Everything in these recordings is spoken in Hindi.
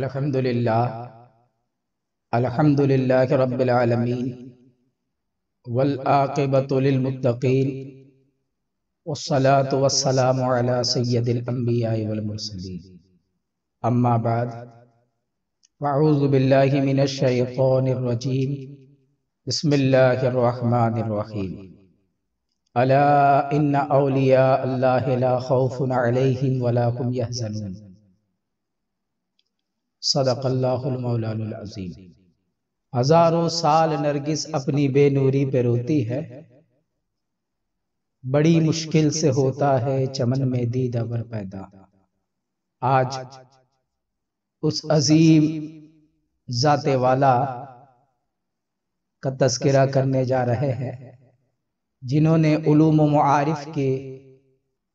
الحمد لله الحمد لله رب العالمين والآقبة للمتقين والصلاة والسلام على سيد الأنبياء والمرسلين أما بعد أعوذ بالله من الشيطان الرجيم بسم الله الرحمن الرحيم ألا إن أولياء الله لا خوف عليهم ولا هم يحزنون सदाकल्लाजीम हजारों साल नरगिस अपनी बेनूरी पे रोती है बड़ी मुश्किल से होता है चमन में दीदावर पैदा आज उस अजीम जाते वाला का तस्करा करने जा रहे हैं जिन्होंने उलूम मारिफ के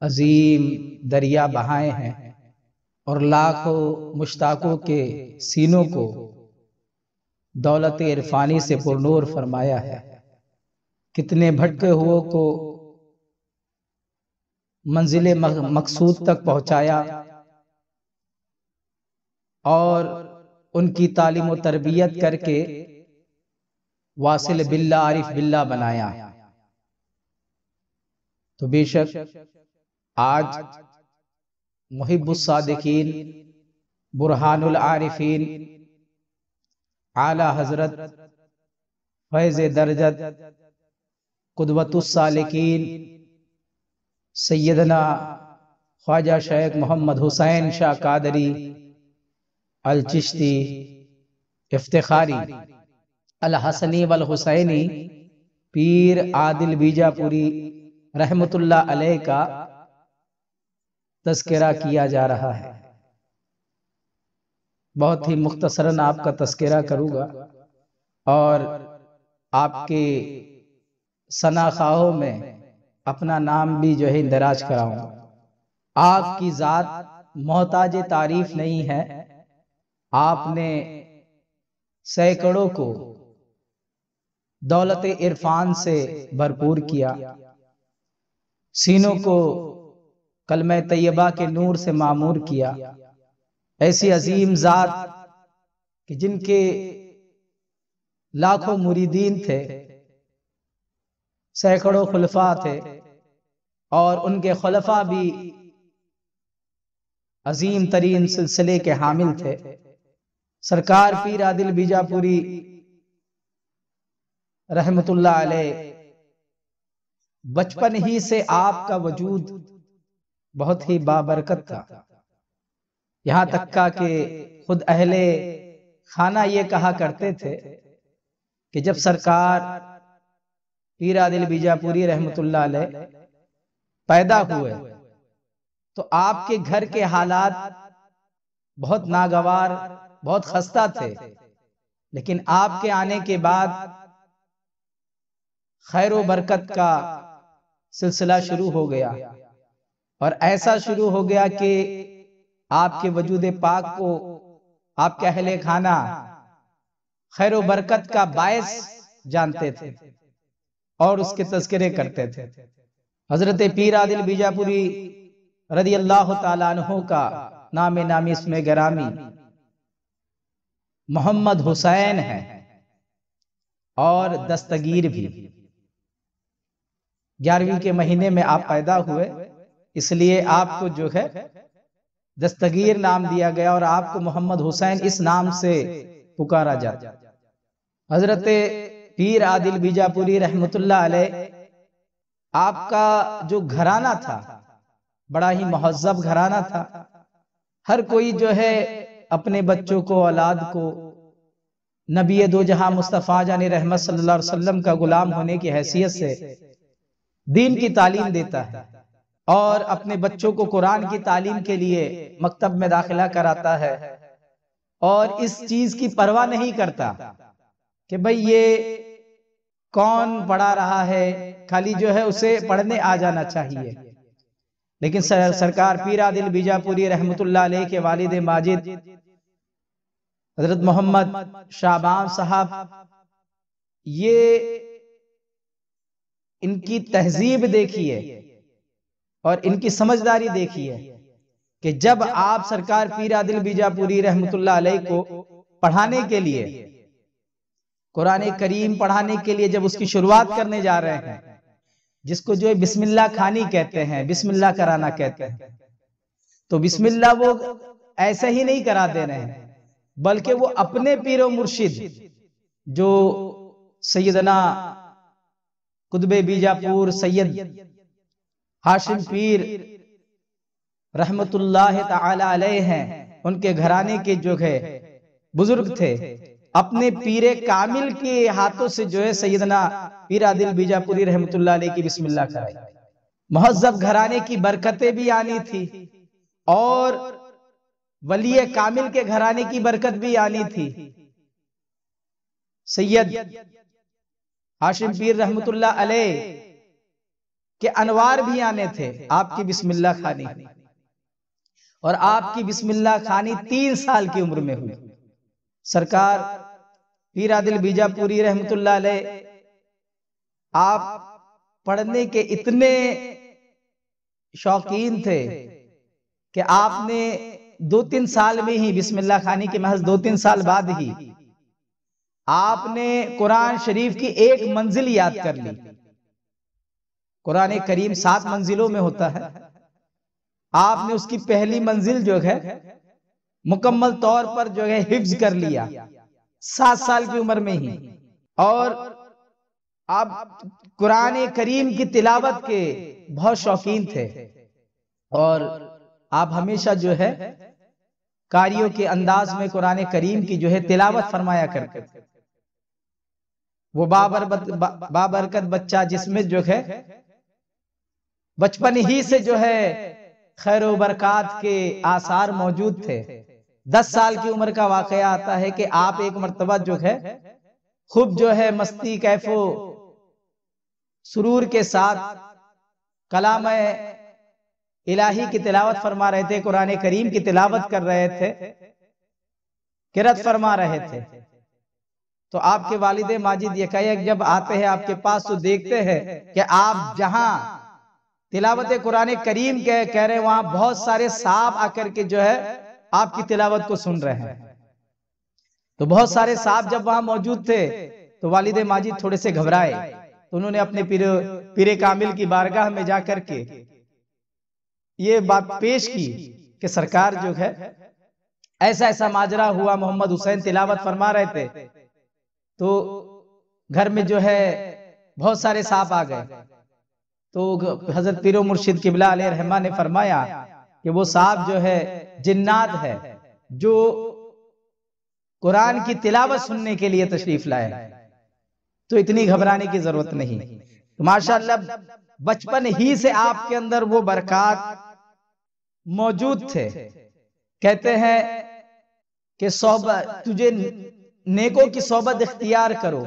अजीम दरिया बहाए हैं और लाखों मुश्ताकों के सीनों को दौलत इरफानी से पुरनूर फरमाया है कितने भटके हुए को मंजिल मकसूद तक पहुंचाया और उनकी तालीम तरबियत करके वासिल बिल्ला आरिफ बिल्ला बनाया तो बेशक आज मुहिबुसादिकीन बुरहानुल आरिफीन आला हजरत फैज़ दरजत कुदवतुसालिकीन सैदना ख्वाजा शेख मोहम्मद हुसैन शाह कादरी अलचिश्ती इफ्तारी अलहसनी वल हुसैनी पीर आदिल बीजापुरी रहमतुल्लाह अलैह का तस्करा किया जा रहा है बहुत ही मुख्तसरन आपका तस्करा करूंगा और आपके सनाखाहों में अपना नाम भी जो है इंदराज कराऊंगा आपकी ज़ात मोहताज तारीफ नहीं है आपने सैकड़ों को दौलत इरफान से भरपूर किया सीनों को कल मैं तैयबा के नूर से मामूर किया ऐसी अजीम ज़ात कि जिनके लाखों मुरीदीन थे सैकड़ों खुलफा थे और उनके खलफा भी अजीम तरीन सिलसिले के हामिल थे सरकार पीर आदिल बीजापुरी रहमतुल्लाह अलैह बचपन ही से आपका वजूद बहुत ही बाबरकत था यहाँ तक का कि खुद अहले खाना ये कहा करते थे कि जब सरकार पीर आदिल बीजापुरी रहमतुल्ला पैदा हुए तो आपके घर के हालात बहुत नागवार बहुत खस्ता थे लेकिन आपके आने के बाद खैर बरकत का सिलसिला शुरू हो गया और ऐसा शुरू हो गया कि आपके वजूद पाक को आपके अहले खाना खैर बरकत का बायस जानते थे और उसके तस्करे करते थे हजरत पीर आदिल बीजापुरी रदी अल्लाह तु का नाम नामी इसमें गरामी मोहम्मद हुसैन है और दस्तगीर भी ग्यारहवीं के महीने में आप पैदा हुए इसलिए आपको जो है दस्तगीर नाम दिया गया और आपको मोहम्मद हुसैन इस नाम से पुकारा जाता हजरत पीर आदिल बीजापुरी रहमतुल्ला आपका जो घराना था बड़ा ही महजब घराना था हर कोई जो है अपने बच्चों को औलाद को नबी दो जहां मुस्तफ़ा जान रहमत सल्लल्लाहु अलैहि वसल्लम का गुलाम होने की हैसियत से दीन की तालीम देता है और अपने बच्चों को कुरान की तालीम के लिए मकतब में दाखिला कराता है और इस चीज की परवाह नहीं करता कि भाई ये कौन पढ़ा रहा है खाली जो है उसे पढ़ने आ जाना चाहिए लेकिन सर, सरकार पीरा दिल बीजापुरी रहमतुल्ला के वालिद माजिद हजरत मोहम्मद शाहबाब साहब ये इनकी तहजीब देखिए और इनकी समझदारी देखिए कि जब आप सरकार पीर आदिल बीजापुरी रहमत को पढ़ाने के लिए कुरान करीम पढ़ाने के लिए जब उसकी शुरुआत करने जा रहे हैं जिसको जो बिस्मिल्ला खानी कहते हैं बिस्मिल्ला कराना कहते हैं तो, तो बिस्मिल्ला वो ऐसे ही नहीं करा दे रहे हैं बल्कि वो अपने पीर मुर्शिद जो सैदना कुतब बीजापुर सैयद हाशिम पीर रहमतुल्लाह अलैह हैं उनके घराने के जो है बुजुर्ग थे अपने पीरे कामिल के हाथों से जो है सैदना पीर आदिल बीजापुरी रहमतुल्लाह अलैह की बिस्मिल्लाह कराई महजब घराने की बरकतें भी आनी थी और वली कामिल के घराने की बरकत भी आनी थी सैयद हाशिम पीर रहमतुल्लाह अलैह कि अनवार भी आने थे आपकी बिस्मिल्ला खानी और आपकी बिस्मिल्ला खानी तीन साल की उम्र में हुई सरकार पीर आदिल बीजापुरी रहमत आप पढ़ने के इतने शौकीन थे कि आपने दो तीन साल में ही बिस्मिल्ला खानी के महज दो तीन साल बाद ही आपने कुरान शरीफ की एक मंजिल याद कर ली कुरान करीम सात मंजिलों में होता है आपने उसकी पहली मंजिल जो है मुकम्मल तौर पर जो है हिफ्ज कर लिया सात साल की उम्र में ही और आप कुरान करीम की तिलावत के बहुत शौकीन थे और आप हमेशा जो है कारियों के अंदाज में कुरान करीम की जो है तिलावत फरमाया करते थे वो बाबर बाबरकत बच्चा जिसमें जो है बचपन ही से जो है खैर बरकत के आसार मौजूद थे दस साल की उम्र का वाक़ आता है कि आप एक मरतबा जो है खूब जो है मस्ती कैफो सुरूर के साथ कलाम इलाही की तिलावत फरमा रहे थे कुरान करीम की तिलावत कर रहे थे किरत फरमा रहे थे तो आपके वालिद माजिद कह जब आते हैं आपके पास तो, तो देखते हैं कि आप जहां तिलावत कुरान करीम के कह रहे वहां बहुत सारे सांप आकर के जो है आपकी तिलावत को सुन रहे हैं तो बहुत सारे सांप जब वहां मौजूद थे तो वालिद माजिद थोड़े से घबराए तो उन्होंने अपने पीर पीरे कामिल की बारगाह में जा करके ये बात पेश की कि सरकार जो है ऐसा ऐसा माजरा हुआ मोहम्मद हुसैन तिलावत फरमा रहे थे तो घर में जो है बहुत सारे सांप आ गए तो हजरत पीरो मुर्शिद किबला रहमान ने फरमाया कि वो साहब जो है जिन्नात है जो कुरान की तिलावत सुनने के लिए तशरीफ लाए तो इतनी घबराने की जरूरत नहीं तो माशाल्लाह बचपन ही से आपके अंदर वो बरकत मौजूद थे कहते हैं कि सोबत तुझे नेकों की सोबत इख्तियार करो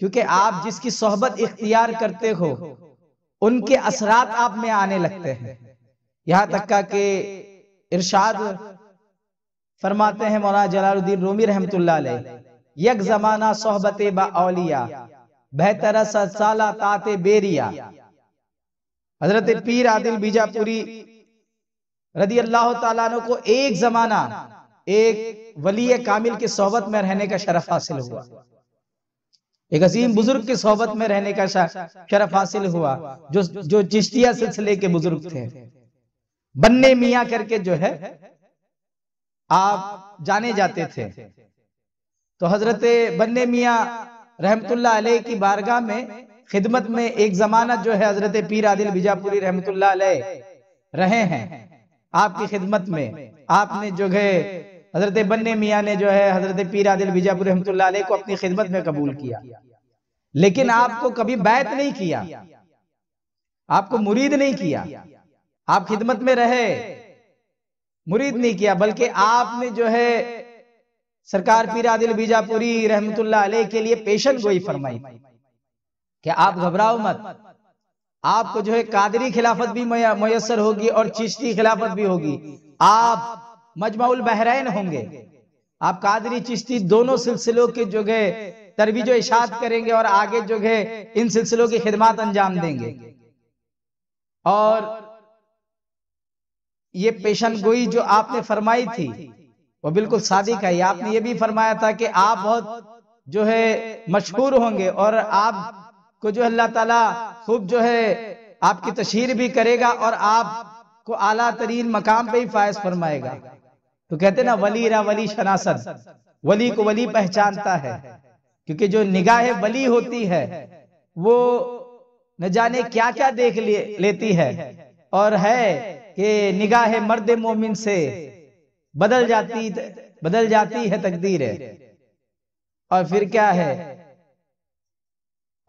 क्योंकि आप जिसकी सोहबत इख्तियार करते हो उनके असरात आप में आने लगते हैं यहाँ तक का कि इरशाद फरमाते हैं मौलाना जलालुद्दीन रूमी रहमतुल्लाह अलैह यक जमाना सोहबत बाउलिया बेहतर ताते बेरिया हजरत पीर आदिल बीजापुरी रदी अल्लाह ताला को एक जमाना एक वली कामिल की सोहबत में रहने का शरफ हासिल हुआ एक असीम बुजुर्ग की सोहबत में रहने का शरफ हासिल हुआ जो जो चिश्तिया सिलसिले के बुजुर्ग थे बन्ने मिया करके जो है आप जाने जाते थे तो, तो हजरत बन्ने मिया रहमतुल्ला अलैह की बारगाह में खिदमत में एक जमानत जो है हजरत पीर आदिल बिजापुरी रहमतुल्ला अलैह रहे हैं आपकी खिदमत में आपने जो है हजरत बन्ने मियाँ ने जो है हजरत पीरा दिल बीजापुर रहमतुल्लाह को अपनी खिदमत में कबूल किया लेकिन आपको कभी बैत नहीं किया आपको मुरीद नहीं किया आप खिदमत में रहे मुरीद नहीं किया बल्कि आपने जो है सरकार पीरा दिल बीजापुरी रहमतुल्लाह के लिए पेशन गोई फरमाई कि आप घबराओ मत आपको जो है कादरी खिलाफत भी मैसर होगी और चिश्ती खिलाफत भी होगी आप मजमाउल बहराइन होंगे आप कादरी चिश्ती दोनों सिलसिलों के जो है तरवीज इशाद करेंगे और आगे जो है इन सिलसिलों की खिदमत अंजाम देंगे और ये पेशन गोई जो आपने फरमाई थी वो बिल्कुल सादिक है आपने ये भी फरमाया था कि आप बहुत जो है मशहूर होंगे और आपको जो अल्लाह ताला खूब जो है आपकी तशहर भी करेगा और आपको आला तरीन मकाम पे ही फायज फरमाएगा तो कहते ना वली रा वली शनासन वली को वली पहचानता है क्योंकि जो निगाह वली होती है वो न जाने क्या क्या देख ले, लेती है और है कि निगाह मर्द मोमिन से बदल जाती बदल जाती है तकदीर है और फिर क्या है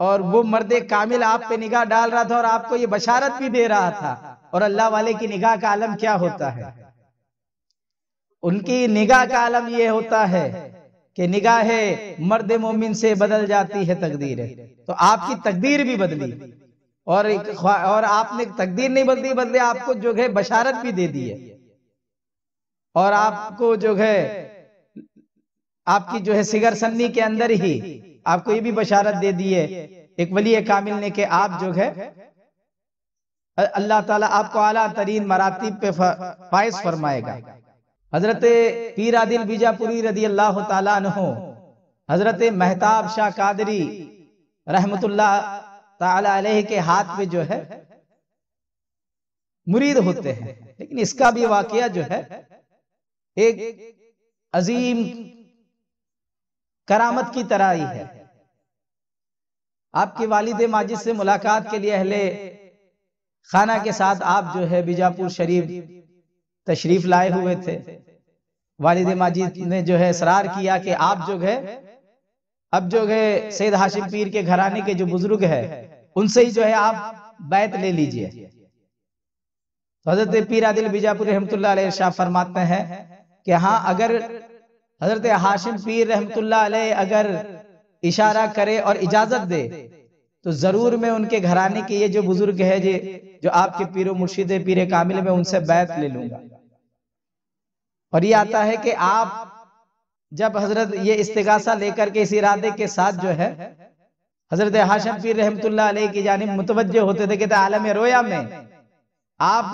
और वो मर्द कामिल आप पे निगाह डाल रहा था और आपको ये बशारत भी दे रहा था और अल्लाह वाले की निगाह का आलम क्या होता है उनकी निगाह का आलम यह होता है कि निगाह मर्द मोमिन से बदल जाती है तकदीर तो आपकी तकदीर भी बदली और और आपने तकदीर नहीं बदली बदले आपको जो है बशारत भी दे दी है और आपको जो है आपकी जो है सिगर सन्नी के अंदर ही आपको ये भी बशारत दे दी है एक वली कामिल ने के आप जो है अल्लाह ताला आपको आला तरीन मरातीब पे फायस फरमाएगा हजरत पीर आदिल बीजापुरी रदी अल्लाह तहो हजरत महताब शाह कादरी रहमतुल्ला के हाथ में जो है मुरीद होते हैं लेकिन इसका भी वाकया जो है एक अजीम करामत की तरह ही है आपके वालिद माजिद से मुलाकात के लिए अहले खाना के साथ आप जो है बीजापुर शरीफ तशरीफ लाए हुए थे वालिद माजिद ने जो है इसरार किया कि आप जो है अब जो है सैद हाशिम पीर के घराने के जो बुजुर्ग है उनसे ही जो है आप बैत ले लीजिए तो हजरत पीर आदिल बीजापुर रहमत शाह फरमाते हैं कि हाँ अगर हजरत हाशिम पीर रहमत अगर इशारा करे और इजाजत दे तो जरूर मैं उनके घराने के ये जो बुजुर्ग है जो आपके पीरो मुर्शिद पीर कामिल में उनसे बैत ले लूंगा और ये आता है कि आप जब हजरत ये इस्तेगासा लेकर के इस इरादे के साथ जो है हजरत हाशम पीर रहमत की जानब मुतवजह होते थे कहते आलम रोया में आप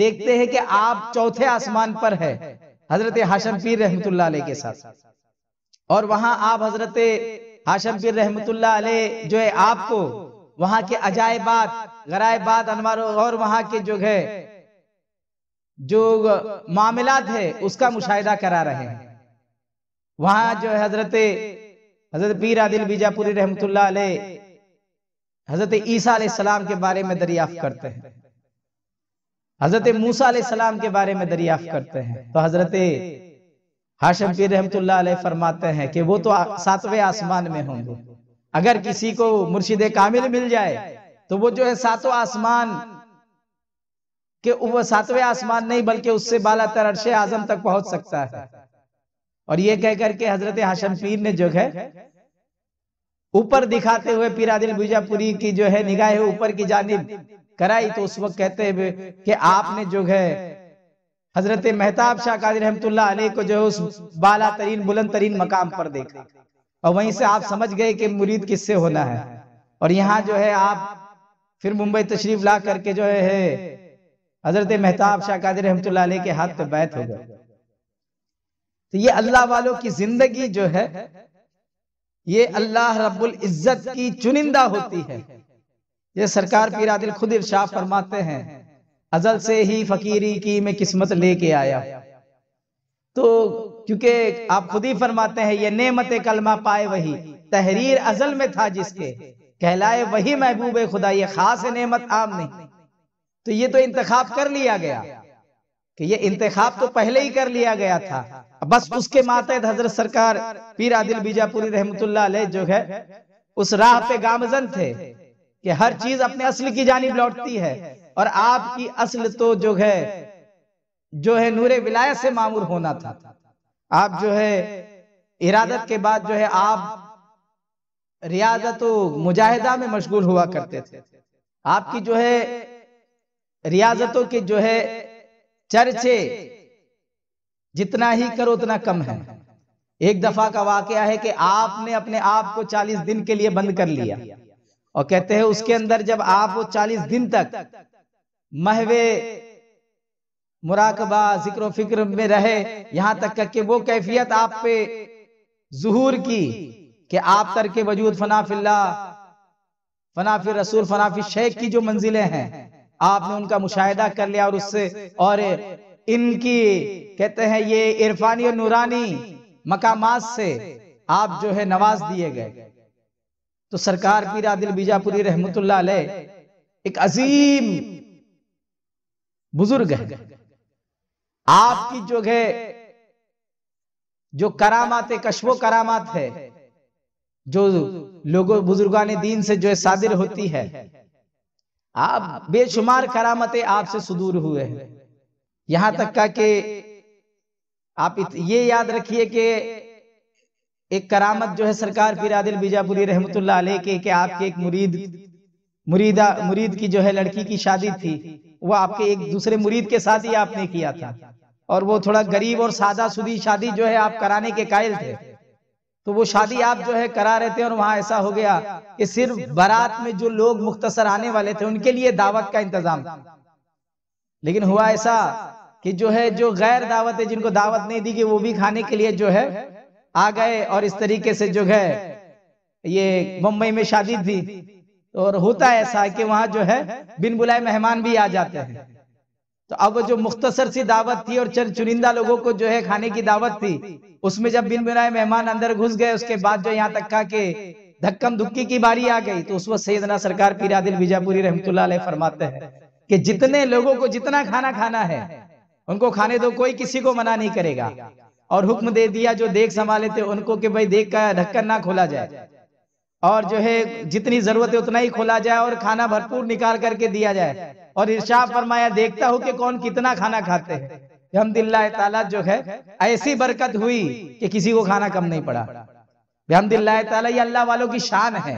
देखते हैं कि आप चौथे आसमान पर है हजरत हाशम पीर रहमत के साथ और वहां आप हजरत हाशम पीर रहमत जो है आपको वहां के अजायबात गरायबात अनवार और वहां के जो है जो मामला है उसका मुशाह करा रहे हैं वहां जो हजरत हजरत पीर आदिल बीजापुरी रहमत हजरत ईसा के बारे में दरियाफ्त करते हैं हजरत मूसा सलाम के बारे में दरियाफ्त करते हैं तो हजरत हाशम पीर रहमत फरमाते हैं कि वो तो सातवें आसमान में होंगे अगर किसी को मुर्शिद कामिल मिल जाए तो वो जो है सातों आसमान कि वह सातवें आसमान नहीं बल्कि उससे बाला अरशे आजम तक पहुंच सकता है और ये कह के हजरत हाशम पीर ने जो है ऊपर दिखाते हुए पीरादिल बीजापुरी की जो है निगाह ऊपर की जानी कराई तो, तो उस वक्त कहते हुए कि आपने जो है हजरत मेहताब शाह कादिर रहमतुल्ला को जो है उस बाला तरीन बुलंद तरीन मकाम पर देखा और वहीं से आप समझ गए कि मुरीद किससे होना है और यहाँ जो है आप फिर मुंबई तशरीफ ला करके जो है हजरत मेहताब शाह कादिर रहमत के हाथ पे बैत हो गए तो ये अल्लाह वालों की जिंदगी जो है ये अल्लाह रब्बुल इज्जत की चुनिंदा होती है ये सरकार पीर आदिल खुद इर्शा फरमाते हैं अजल से ही फकीरी की मैं किस्मत लेके आया तो, तो क्योंकि आप खुद ही फरमाते हैं ये नेमत कलमा पाए वही तहरीर अजल में था जिसके कहलाए वही महबूब खुदा ये खास नेमत आम नहीं तो ये तो इंतखाब कर लिया गया कि ये इंतखाब तो पहले ही कर लिया गया था बस उसके मातहत हजरत सरकार पीर आदिल बीजापुरी रहमत जो है उस राह पे गामजन थे कि हर चीज अपने असल की जानी लौटती है और आपकी असल तो जो है जो है नूर विलायत से मामूर होना था आप जो है इरादत के बाद जो है आप रियाजत मुजाहिदा में मशगूल हुआ करते थे आपकी जो है रियाजतों के जो है चर्चे जितना ही करो उतना कम है एक दफा का वाकया है कि आपने अपने आप को 40 दिन के लिए बंद कर लिया और कहते हैं उसके अंदर जब आप वो 40 दिन तक महवे मुराकबा जिक्र फिक्र में रहे यहां तक कि वो कैफियत आप पे जहूर की कि आप तर के वजूद फनाफिल्ला फनाफिर रसूल फनाफिर शेख की जो मंजिलें हैं आपने उनका मुशाहिदा कर लिया और उससे और इनकी कहते हैं ये इरफानी और नूरानी मकामात से आप जो है नवाज दिए गए तो सरकार पीर आदिल बीजापुरी रहमत एक अजीम बुजुर्ग है आपकी जो है जो करामात कशवो करामात है जो लोगों बुजुर्गान दीन से जो है सादिर होती है आप बेशुमार करामते आपसे सुदूर हुए हैं यहां तक का कि आप ये याद रखिए कि एक करामत जो है सरकार पीर आदिल बीजापुरी रहमतुल्लाह अलैह के कि आपके एक मुरीद मुरीदा मुरीद की जो है लड़की की शादी थी वो आपके एक दूसरे मुरीद के साथ ही आपने किया था और वो थोड़ा गरीब और सादा सुधी शादी जो है आप कराने के कायल थे तो वो शादी तो आप जो है करा रहे थे और वहां ऐसा हो गया कि सिर्फ बारात में जो लोग मुख्तसर आने वाले थे उनके लिए दावत का इंतजाम था लेकिन हुआ ऐसा कि जो है जो गैर दावत है जिनको दावत नहीं दी गई वो भी खाने के लिए जो है आ गए और इस तरीके से जो है ये मुंबई में शादी थी और होता ऐसा कि वहाँ जो है बिन बुलाए मेहमान भी आ जाते हैं तो अब जो मुख्तसर सी दावत थी और चंद चुनिंदा लोगों को जो है खाने की दावत थी उसमें जब बिन बिनाए मेहमान अंदर घुस गए उसके बाद जो यहाँ तक का के धक्कम धुक्की की बारी आ गई तो उस वक्त सैदना सरकार पीरादिल बीजापुरी रहमतुल्लाह फरमाते हैं कि जितने लोगों को जितना खाना खाना है उनको खाने दो कोई किसी को मना नहीं करेगा और हुक्म दे दिया जो देख संभाले थे उनको कि भाई देख का ढक्कन ना खोला जाए और जो है जितनी जरूरत है उतना ही खोला जाए और खाना भरपूर निकाल करके दिया जाए और इर्शा फरमाया देखता हूँ कि कौन कितना खाना खाते हैं हमदिल्ला ताला जो है ऐसी बरकत हुई कि किसी को खाना कम नहीं पड़ा हमदिल्ला ताला ये अल्लाह वालों की शान है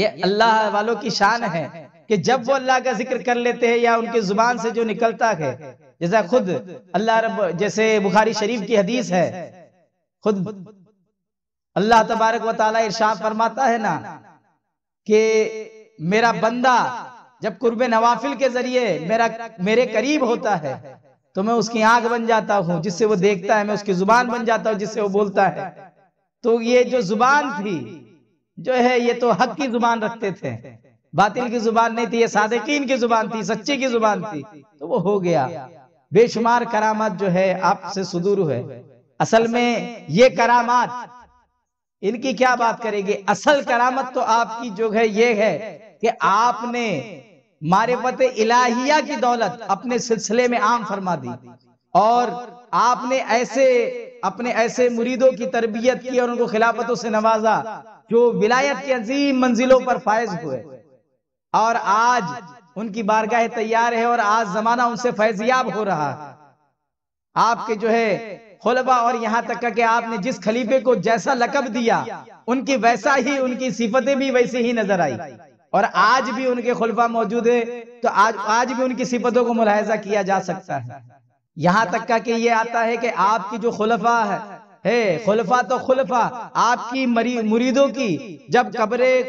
ये अल्लाह वालों की शान है कि जब वो अल्लाह का जिक्र कर लेते हैं या उनकी जुबान से जो निकलता है जैसा खुद अल्लाह रब जैसे बुखारी शरीफ की हदीस है खुद अल्लाह तबारक व ताला इरशाद फरमाता है ना कि मेरा बंदा जब कुर्ब नवाफिल के जरिए मेरा मेरे करीब होता है तो मैं उसकी आंख बन जाता हूँ जिससे वो देखता है मैं उसकी जुबान बन जाता हूँ जिससे वो बोलता है तो ये जो जुबान थी जो है ये तो हक की जुबान रखते थे बातिल की जुबान नहीं थी ये सादकिन की जुबान थी सच्ची की जुबान थी तो वो हो गया बेशुमार करामत जो है आपसे सुदूर है असल में ये करामत इनकी क्या बात करेगी असल करामत तो आपकी जो है ये है कि आपने मारिफत इलाहिया की दौलत अपने सिलसिले में आम फरमा दी और आपने ऐसे अपने ऐसे मुरीदों की तरबियत की और उनको खिलाफतों से नवाजा जो विलायत के अजीम मंजिलों पर फायज हुए और आज उनकी बारगाह तैयार है और आज जमाना उनसे फैजियाब हो रहा है आपके जो है खुलबा और यहाँ तक कि आपने जिस खलीफे को जैसा लकब दिया उनकी वैसा ही उनकी सिफतें भी वैसे ही नजर आई और आज भी उनके खुलफा मौजूद है तो आज आज भी उनकी सिफतों को मुलायजा किया जा सकता है यहाँ तक का कि ये आता है कि आपकी जो खुलफा है हे तो खुलफा तो खुलफा आपकी मुरीदों की जब कब्रें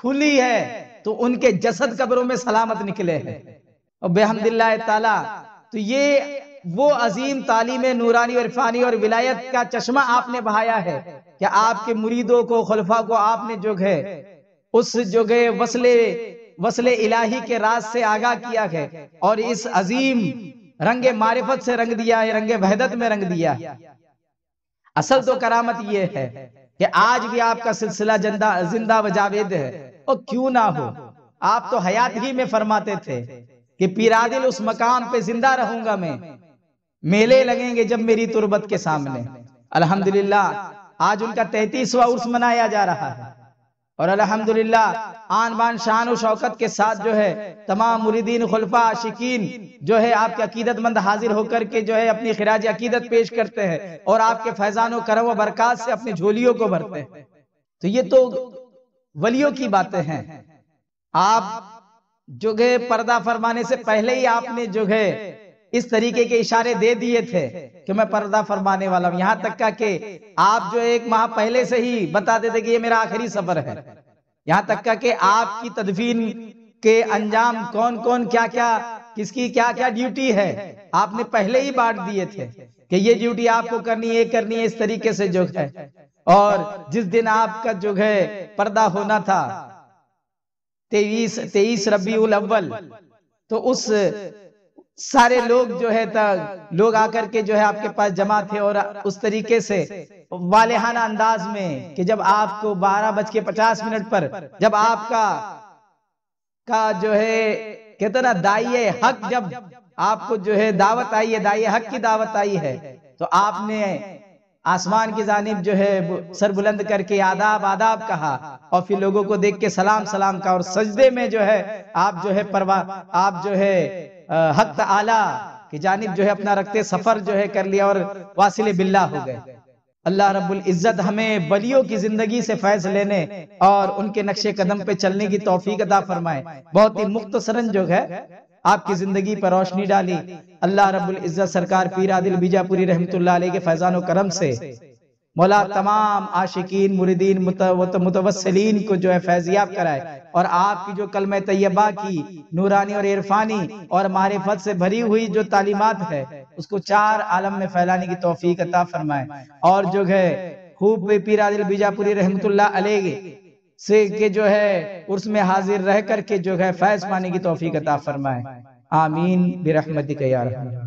खुली है तो, तो उनके जसद कब्रों में सलामत निकले हैं और बेहमदिल्ला ताला तो ये वो अजीम तालीम नूरानी और इरफानी और विलायत का चश्मा आपने बहाया है कि आपके मुरीदों को खुलफा को आपने जो है उस जो गए वसले वसले इलाही के राज से आगाह किया है और इस अजीम रंगे मारिफत से रंग दिया है रंगे वहदत में रंग दिया तो असल तो करामत यह है कि आज भी आपका सिलसिला जिंदा व जावेद है और क्यों ना हो आप तो, तो हयात ही में फरमाते थे कि पीरादिल उस मकाम पे जिंदा रहूंगा मैं मेले लगेंगे जब मेरी तुरबत के सामने अल्हम्दुलिल्लाह आज उनका तैतीसवा उर्स मनाया जा रहा है और अल्हम्दुलिल्लाह आन बान शान शौकत के साथ जो है तमाम मुरीदीन खुलफा आशिकीन जो है आपके अकीदतमंद हाजिर होकर के जो है अपनी खराज अकीदत पेश करते हैं और आपके फैजानो करम व बरकत से अपनी झोलियों को भरते हैं तो ये तो वलियों की बातें हैं आप जो है पर्दा फरमाने से पहले ही आपने जो है इस तरीके के इशारे दे दिए थे कि मैं पर्दा फरमाने वाला हूँ यहाँ तक का कि आप जो एक माह पहले से ही बता देते कि ये मेरा आखिरी सफर है यहाँ तक का कि आपकी तदफीन के अंजाम कौन कौन क्या क्या किसकी क्या क्या ड्यूटी है आपने पहले ही बांट दिए थे कि ये ड्यूटी आपको करनी है करनी है इस तरीके से जो है और जिस दिन आपका जो है पर्दा होना था तेईस तेईस रबी उल अव्वल तो उस सारे लोग जो है लोग आकर के जो है आपके पास जमा थे और उस तरीके से वालेहाना अंदाज में कि जब आपको बारह बज के पचास मिनट पर जब आपका का जो है कहते ना दाइये हक जब आपको जो है दावत आई है दाइये हक की दावत आई है तो आपने आसमान की जानब जो है सर बुलंद करके आदाब आदाब कहा और फिर लोगों को देख के सलाम सलाम कहा और सजदे में जो है आप जो है परवा आप जो है हक आला की जानब जो है अपना रखते सफर जो है कर लिया और वासिल बिल्ला हो गए अल्लाह रब्बुल इज़्ज़त हमें बलियों की जिंदगी से फैज लेने और उनके नक्शे कदम पे चलने की तौफीक अदा फरमाए बहुत ही मुख्तसरन जो है आपकी जिंदगी पर रोशनी डाली अल्लाह रब्बुल इज़्ज़त सरकार पीरा दिल बीजापुरी रहमतुल्लाह अलैह के फैजान करम से मौला तमाम आशिकीन मुरीदीन मुतवसलीन को जो है फैजियाब कराए और आपकी जो कलम तैयबा की नूरानी और इरफानी और मारिफत से भरी हुई जो तालीमत है उसको चार आलम में फैलाने की तोफीक अता फरमाए और जो है खूब पीर बीजापुरी रहमतुल्ला अलैगे से के जो है उसमें हाजिर रह करके जो है फैज पाने की तोफीक अता फरमाए आमीन बिरहमत यार